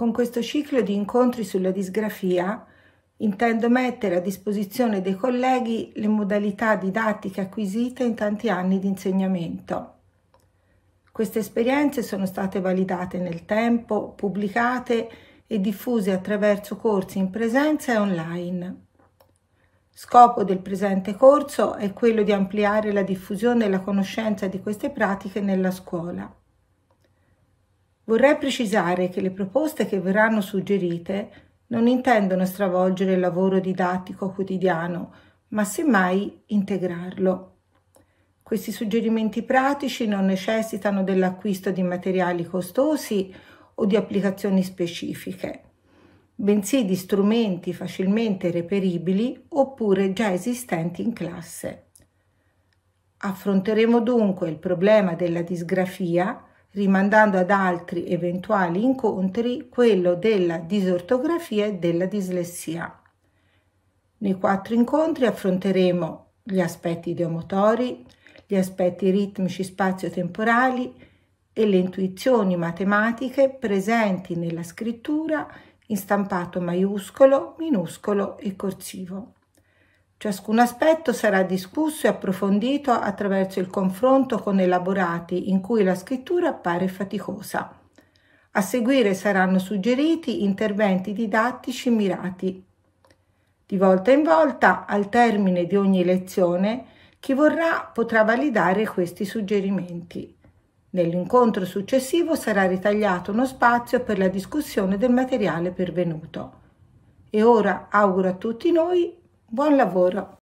Con questo ciclo di incontri sulla disgrafia intendo mettere a disposizione dei colleghi le modalità didattiche acquisite in tanti anni di insegnamento. Queste esperienze sono state validate nel tempo, pubblicate e diffuse attraverso corsi in presenza e online. Scopo del presente corso è quello di ampliare la diffusione e la conoscenza di queste pratiche nella scuola. Vorrei precisare che le proposte che verranno suggerite non intendono stravolgere il lavoro didattico quotidiano, ma semmai integrarlo. Questi suggerimenti pratici non necessitano dell'acquisto di materiali costosi o di applicazioni specifiche, bensì di strumenti facilmente reperibili oppure già esistenti in classe. Affronteremo dunque il problema della disgrafia rimandando ad altri eventuali incontri quello della disortografia e della dislessia. Nei quattro incontri affronteremo gli aspetti ideomotori, gli aspetti ritmici spazio-temporali e le intuizioni matematiche presenti nella scrittura in stampato maiuscolo, minuscolo e corsivo. Ciascun aspetto sarà discusso e approfondito attraverso il confronto con elaborati in cui la scrittura appare faticosa. A seguire saranno suggeriti interventi didattici mirati. Di volta in volta, al termine di ogni lezione, chi vorrà potrà validare questi suggerimenti. Nell'incontro successivo sarà ritagliato uno spazio per la discussione del materiale pervenuto. E ora auguro a tutti noi Buon lavoro!